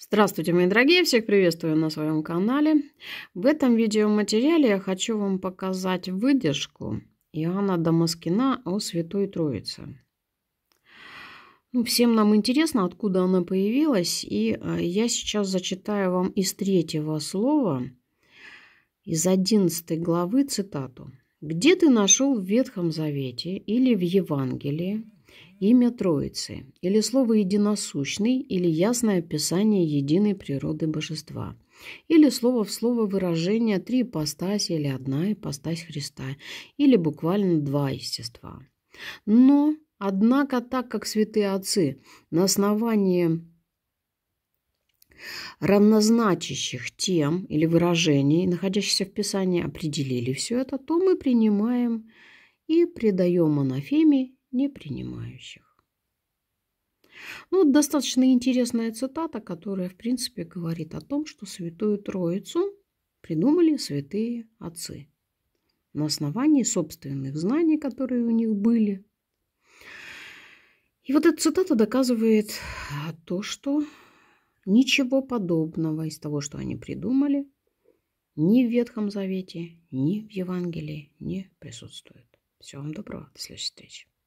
Здравствуйте, мои дорогие! Всех приветствую на своем канале. В этом видеоматериале я хочу вам показать выдержку Иоанна Дамаскина о Святой Троице. Ну, всем нам интересно, откуда она появилась, и а, я сейчас зачитаю вам из третьего слова, из одиннадцатой главы цитату. «Где ты нашел в Ветхом Завете или в Евангелии имя Троицы, или слово «единосущный», или ясное описание единой природы божества, или слово в слово выражение «три ипостаси» или «одна ипостась Христа», или буквально «два естества». Но, однако, так как святые отцы на основании равнозначащих тем или выражений, находящихся в Писании, определили все это, то мы принимаем и придаем анафеме не принимающих. Ну, вот достаточно интересная цитата, которая, в принципе, говорит о том, что Святую Троицу придумали святые отцы на основании собственных знаний, которые у них были. И вот эта цитата доказывает а, то, что ничего подобного из того, что они придумали, ни в Ветхом Завете, ни в Евангелии не присутствует. Всего вам доброго. До следующей встречи.